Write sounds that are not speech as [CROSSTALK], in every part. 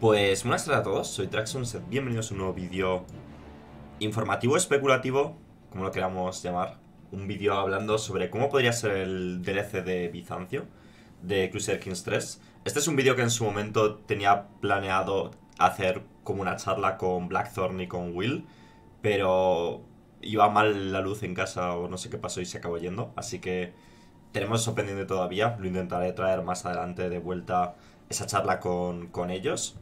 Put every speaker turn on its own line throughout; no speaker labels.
Pues buenas tardes a todos, soy Traxxons. bienvenidos a un nuevo vídeo informativo, especulativo, como lo queramos llamar. Un vídeo hablando sobre cómo podría ser el DLC de Bizancio, de Crusader Kings 3. Este es un vídeo que en su momento tenía planeado hacer como una charla con Blackthorn y con Will, pero iba mal la luz en casa o no sé qué pasó y se acabó yendo, así que tenemos eso pendiente todavía, lo intentaré traer más adelante de vuelta esa charla con, con ellos.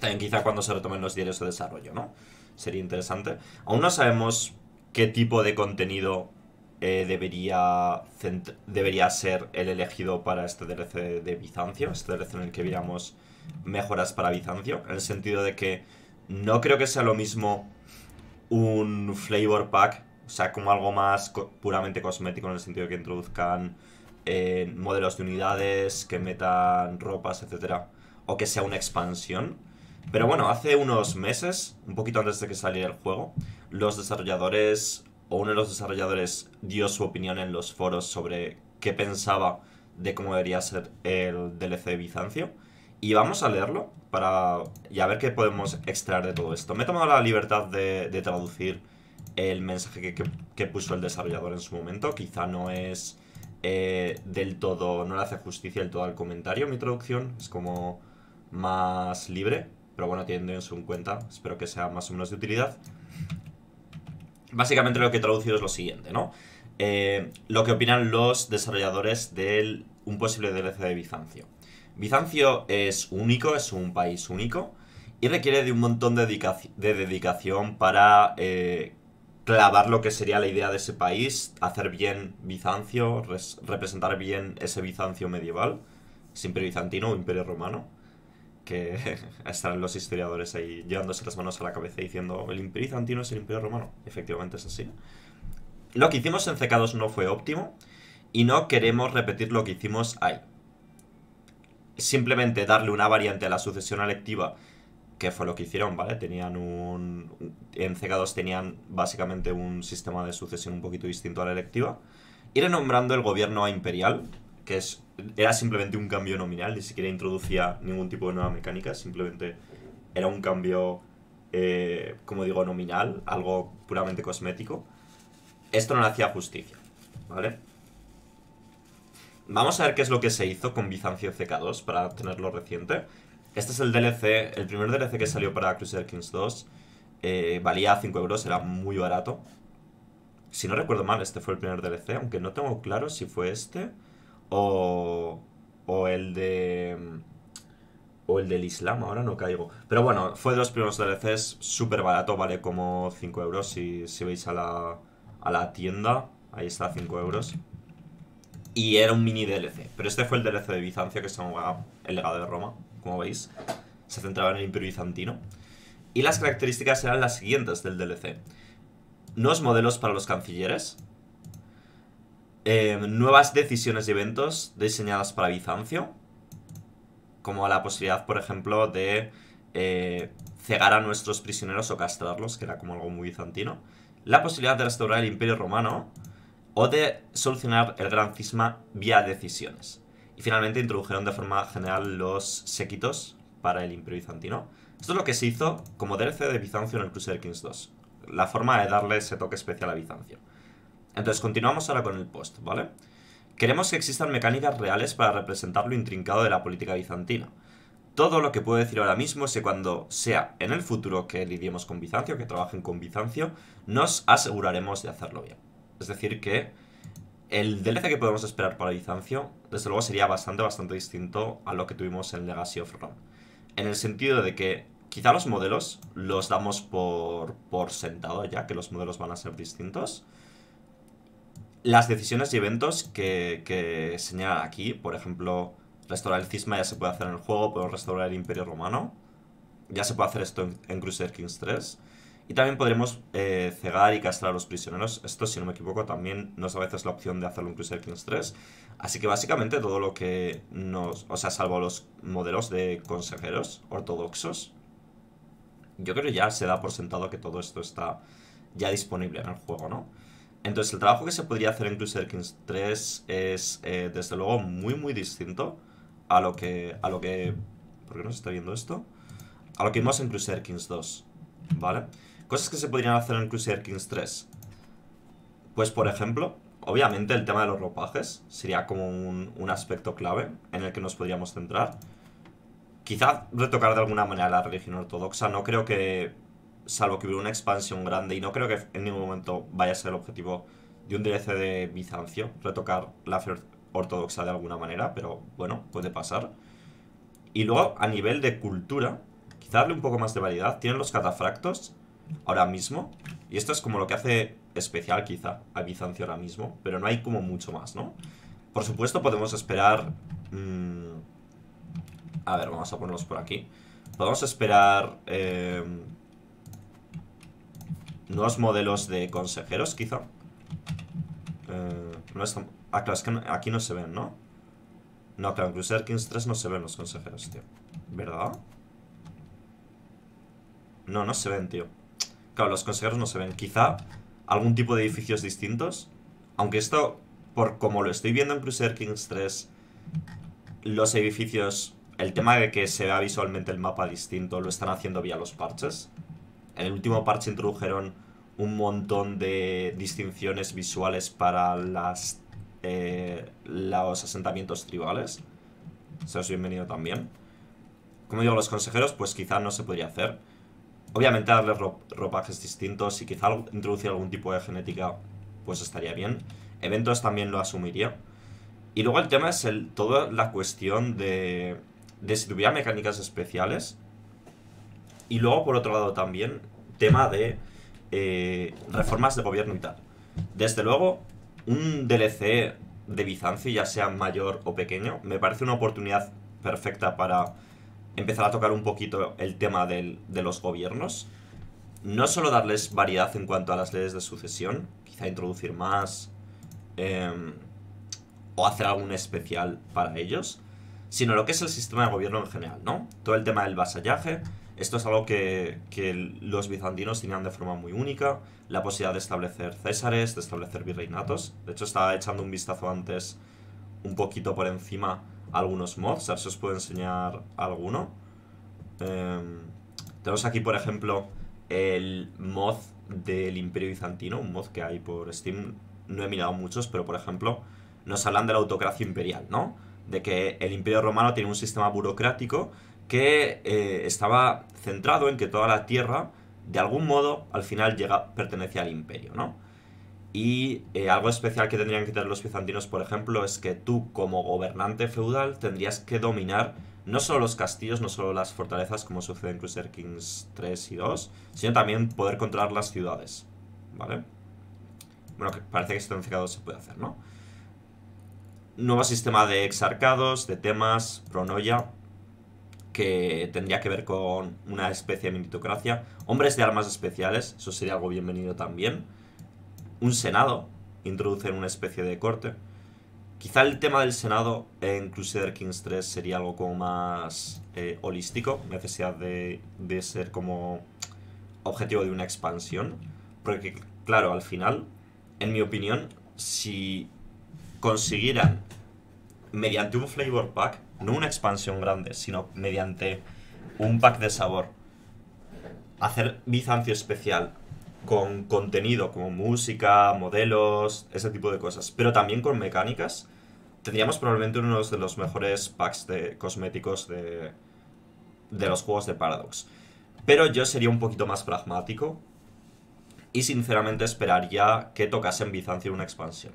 También quizá cuando se retomen los diarios de desarrollo, ¿no? Sería interesante. Aún no sabemos qué tipo de contenido eh, debería, debería ser el elegido para este DLC de Bizancio, este DLC en el que viéramos mejoras para Bizancio, en el sentido de que no creo que sea lo mismo un flavor pack, o sea, como algo más puramente cosmético en el sentido de que introduzcan modelos de unidades, que metan ropas, etcétera, o que sea una expansión. Pero bueno, hace unos meses, un poquito antes de que saliera el juego, los desarrolladores o uno de los desarrolladores dio su opinión en los foros sobre qué pensaba de cómo debería ser el DLC de Bizancio. Y vamos a leerlo para y a ver qué podemos extraer de todo esto. Me he tomado la libertad de, traducir el mensaje que, puso el desarrollador en su momento. Quizá no es eh, del todo, no le hace justicia del todo al comentario. Mi traducción es como más libre, pero bueno, teniendo eso en cuenta, espero que sea más o menos de utilidad. Básicamente lo que he traducido es lo siguiente, ¿no? Eh, lo que opinan los desarrolladores de un posible DLC de Bizancio. Bizancio es único, es un país único y requiere de un montón de, de dedicación para eh, relabar lo que sería la idea de ese país, hacer bien Bizancio, representar bien ese Bizancio medieval, ese imperio bizantino o imperio romano, que [LAUGHS] estarán los historiadores ahí llevándose las manos a la cabeza diciendo el imperio bizantino es el imperio romano. Efectivamente es así. Lo que hicimos en CK2 no fue óptimo y no queremos repetir lo que hicimos ahí. Simplemente darle una variante a la sucesión electiva que fue lo que hicieron, ¿vale? Tenían un... En CK2 tenían básicamente un sistema de sucesión un poquito distinto a la electiva. Y renombrando el gobierno a imperial, que era simplemente un cambio nominal, ni siquiera introducía ningún tipo de nueva mecánica, simplemente era un cambio, eh, como digo, nominal, algo puramente cosmético. Esto no le hacía justicia, ¿vale? Vamos a ver qué es lo que se hizo con Bizancio CK2 para tenerlo reciente. Este es el DLC, el primer DLC que salió para Crusader Kings 2. Eh, valía 5 euros, era muy barato. Si no recuerdo mal, este fue el primer DLC, aunque no tengo claro si fue este o, o el de... O el del Islam, ahora no caigo. Pero bueno, fue de los primeros DLCs, súper barato, vale como 5 euros si, si veis a la, a la tienda. Ahí está, 5 euros. Y era un mini DLC. Pero este fue el DLC de Bizancio que se llamaba El legado de Roma como veis, se centraba en el Imperio Bizantino. Y las características eran las siguientes del DLC. Nuevos modelos para los cancilleres, em, nuevas decisiones y eventos diseñadas para Bizancio, como la posibilidad, por ejemplo, de eh, cegar a nuestros prisioneros o castrarlos, que era como algo muy bizantino, la posibilidad de restaurar el Imperio Romano o de solucionar el gran cisma vía decisiones. Y finalmente introdujeron de forma general los séquitos para el Imperio Bizantino. Esto es lo que se hizo como DLC de Bizancio en el Crusader Kings 2. La forma de darle ese toque especial a Bizancio. Entonces, continuamos ahora con el post, ¿vale? Queremos que existan mecánicas reales para representar lo intrincado de la política bizantina. Todo lo que puedo decir ahora mismo es que cuando sea en el futuro que lidiemos con Bizancio, que trabajen con Bizancio, nos aseguraremos de hacerlo bien. Es decir, que el DLC que podemos esperar para Bizancio, desde luego, sería bastante, bastante distinto a lo que tuvimos en Legacy of Rome. En el sentido de que quizá los modelos los damos por, por sentado ya, que los modelos van a ser distintos. Las decisiones y eventos que, que señalan aquí, por ejemplo, restaurar el cisma ya se puede hacer en el juego, podemos restaurar el imperio romano, ya se puede hacer esto en, en Crusader Kings 3. Y también podremos eh, cegar y castrar a los prisioneros. Esto, si no me equivoco, también nos da a veces la opción de hacerlo en Crusader Kings 3. Así que básicamente todo lo que nos... O sea, salvo los modelos de consejeros ortodoxos, yo creo que ya se da por sentado que todo esto está ya disponible en el juego, ¿no? Entonces el trabajo que se podría hacer en Crusader Kings 3 es, eh, desde luego, muy, muy distinto a lo que... A lo que ¿Por qué no se está viendo esto? A lo que vimos en Crusader Kings 2, ¿vale? vale Cosas que se podrían hacer en Crusader Kings 3. Pues por ejemplo, obviamente el tema de los ropajes sería como un, aspecto clave en el que nos podríamos centrar. Quizás retocar de alguna manera la religión ortodoxa. No creo que, salvo que hubiera una expansión grande, y no creo que en ningún momento vaya a ser el objetivo de un DLC de Bizancio, retocar la fe ortodoxa de alguna manera, pero bueno, puede pasar. Y luego, a nivel de cultura, quizás darle un poco más de variedad. Tienen los catafractos, ahora mismo. Y esto es como lo que hace especial quizá a Bizancio ahora mismo, pero no hay como mucho más, ¿no? Por supuesto podemos esperar... Mm, a ver, vamos a ponerlos por aquí. Podemos esperar... Em, nuevos modelos de consejeros, quizá. Eh, no es, ah, claro, es que aquí no se ven, ¿no? No, claro, en Crusader Kings 3 no se ven los consejeros, tío. ¿Verdad? No, no se ven, tío. Claro, los consejeros no se ven. Quizá algún tipo de edificios distintos. Aunque esto, por como lo estoy viendo en Crusader Kings 3, los edificios, el tema de que se vea visualmente el mapa distinto, lo están haciendo vía los parches. En el último parche introdujeron un montón de distinciones visuales para las, eh, los asentamientos tribales. Seos bienvenido también. Como digo, los consejeros, pues quizá no se podría hacer. Obviamente darles ropajes distintos y quizá introducir algún tipo de genética pues estaría bien. Eventos también lo asumiría. Y luego el tema es el, toda la cuestión de, de si tuviera mecánicas especiales. Y luego, por otro lado, también tema de eh, reformas de gobierno y tal. Desde luego, un DLC de Bizancio, ya sea mayor o pequeño, me parece una oportunidad perfecta para empezar a tocar un poquito el tema de los gobiernos. No solo darles variedad en cuanto a las leyes de sucesión, quizá introducir más em, o hacer algún especial para ellos, sino lo que es el sistema de gobierno en general, ¿no? Todo el tema del vasallaje, esto es algo que, que, los bizantinos tenían de forma muy única, la posibilidad de establecer césares, de establecer virreinatos. De hecho, estaba echando un vistazo antes un poquito por encima algunos mods. A ver si os puedo enseñar alguno. Em, tenemos aquí, por ejemplo, el mod del Imperio Bizantino, un mod que hay por Steam. No he mirado muchos, pero por ejemplo, nos hablan de la autocracia imperial, ¿no? De que el Imperio Romano tiene un sistema burocrático que eh, estaba centrado en que toda la tierra, de algún modo, al final llega, pertenecía al imperio, ¿no? Y eh, algo especial que tendrían que tener los bizantinos, por ejemplo, es que tú como gobernante feudal tendrías que dominar no solo los castillos, no solo las fortalezas, como sucede en Crusader Kings 3 y 2, sino también poder controlar las ciudades, ¿vale? Bueno, que parece que esto no se puede hacer, ¿no? Nuevo sistema de exarcados, de temas, pronoya, que tendría que ver con una especie de militocracia. Hombres de armas especiales, eso sería algo bienvenido también un Senado, introducen una especie de corte. Quizá el tema del Senado en Crusader Kings 3 sería algo como más eh, holístico, necesidad de, de, ser como objetivo de una expansión. Porque, claro, al final, en mi opinión, si consiguieran, mediante un flavor pack, no una expansión grande, sino mediante un pack de sabor, hacer Bizancio especial, con contenido como música, modelos, ese tipo de cosas, pero también con mecánicas, tendríamos probablemente uno de los mejores packs de cosméticos de, de los juegos de Paradox. Pero yo sería un poquito más pragmático y sinceramente esperaría que en Bizancio una expansión.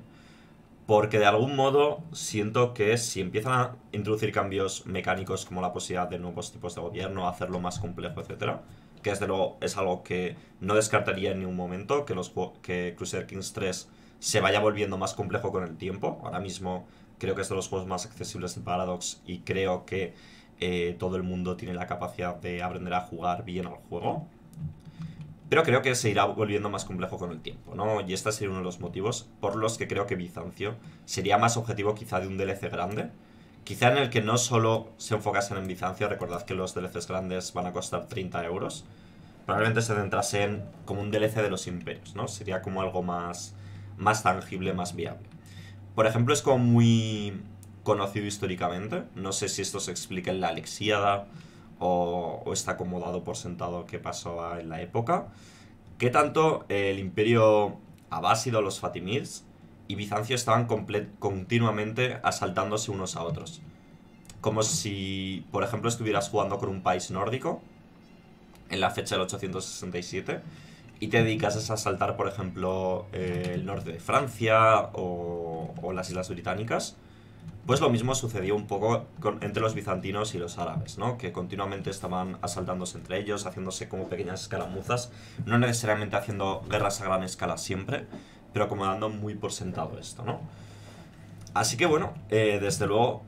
Porque de algún modo siento que si empiezan a introducir cambios mecánicos como la posibilidad de nuevos tipos de gobierno, hacerlo más complejo, etcétera, que desde luego es algo que no descartaría en ningún momento, que, los, que Crusader Kings 3 se vaya volviendo más complejo con el tiempo. Ahora mismo creo que es de los juegos más accesibles de Paradox y creo que eh, todo el mundo tiene la capacidad de aprender a jugar bien al juego. Pero creo que se irá volviendo más complejo con el tiempo, ¿no? Y este sería uno de los motivos por los que creo que Bizancio sería más objetivo quizá de un DLC grande. Quizá en el que no solo se enfocasen en Bizancio, recordad que los DLCs grandes van a costar 30 euros. Probablemente se centrase en como un DLC de los imperios, ¿no? Sería como algo más, más tangible, más viable. Por ejemplo, es como muy conocido históricamente. No sé si esto se explica en la Alexiada o, está acomodado por sentado que pasó en la época. que tanto el imperio abásido, los fatimids y Bizancio estaban continuamente asaltándose unos a otros? Como si, por ejemplo, estuvieras jugando con un país nórdico en la fecha del 867 y te dedicases a asaltar, por ejemplo, eh, el norte de Francia o, o las Islas Británicas pues lo mismo sucedió un poco entre los bizantinos y los árabes, ¿no? Que continuamente estaban asaltándose entre ellos, haciéndose como pequeñas escaramuzas, no necesariamente haciendo guerras a gran escala siempre, pero como dando muy por sentado esto, ¿no? Así que bueno, eh, desde luego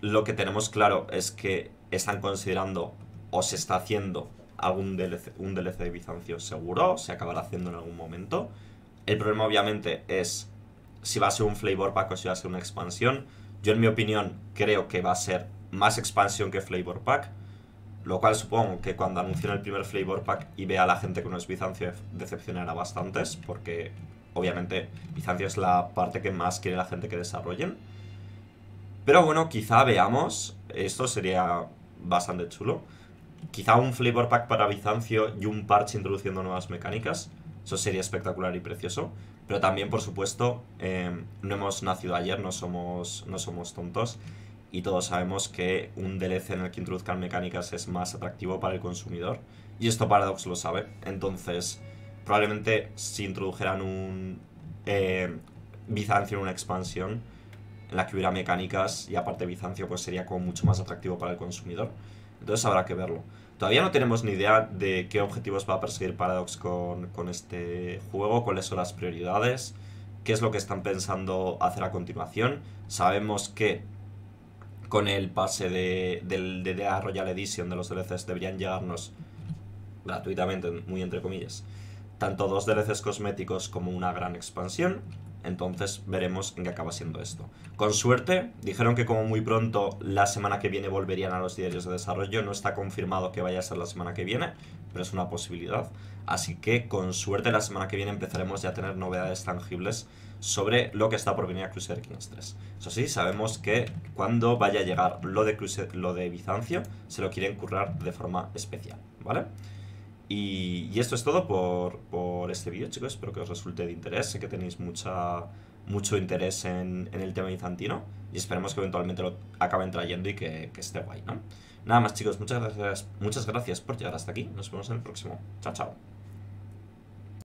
lo que tenemos claro es que están considerando o se está haciendo algún un DLC de Bizancio seguro, se acabará haciendo en algún momento. El problema obviamente es si va a ser un flavor pack o si va a ser una expansión. Yo en mi opinión creo que va a ser más expansión que flavor pack. Lo cual supongo que cuando anuncien el primer flavor pack y vea a la gente que no es Bizancio decepcionará bastantes. Porque obviamente Bizancio es la parte que más quiere la gente que desarrollen. Pero bueno, quizá veamos. Esto sería bastante chulo. Quizá un flavor pack para Bizancio y un parche introduciendo nuevas mecánicas. Eso sería espectacular y precioso. Pero también, por supuesto, em, no hemos nacido ayer, no somos, no somos tontos y todos sabemos que un DLC en el que introduzcan mecánicas es más atractivo para el consumidor. Y esto Paradox lo sabe. Entonces, probablemente si introdujeran un em, Bizancio en una expansión en la que hubiera mecánicas y aparte Bizancio, pues sería como mucho más atractivo para el consumidor. Entonces habrá que verlo. Todavía no tenemos ni idea de qué objetivos va a perseguir Paradox con, este juego, cuáles son las prioridades, qué es lo que están pensando hacer a continuación. Sabemos que con el pase de, del DDA Royal Edition de los DLCs deberían llegarnos gratuitamente, muy entre comillas, tanto dos DLCs cosméticos como una gran expansión. Entonces veremos en qué acaba siendo esto. Con suerte, dijeron que como muy pronto la semana que viene volverían a los diarios de desarrollo. No está confirmado que vaya a ser la semana que viene, pero es una posibilidad. Así que con suerte la semana que viene empezaremos ya a tener novedades tangibles sobre lo que está por venir a Crusader Kings 3. Eso sí, sabemos que cuando vaya a llegar lo de, lo de Bizancio, se lo quieren currar de forma especial, ¿vale? vale y, esto es todo por, este vídeo, chicos. Espero que os resulte de interés. Sé que tenéis mucha, mucho interés en, el tema bizantino y esperemos que eventualmente lo acaben trayendo y que, que esté guay, ¿no? Nada más, chicos. Muchas gracias, muchas gracias por llegar hasta aquí. Nos vemos en el próximo. Chao, chao.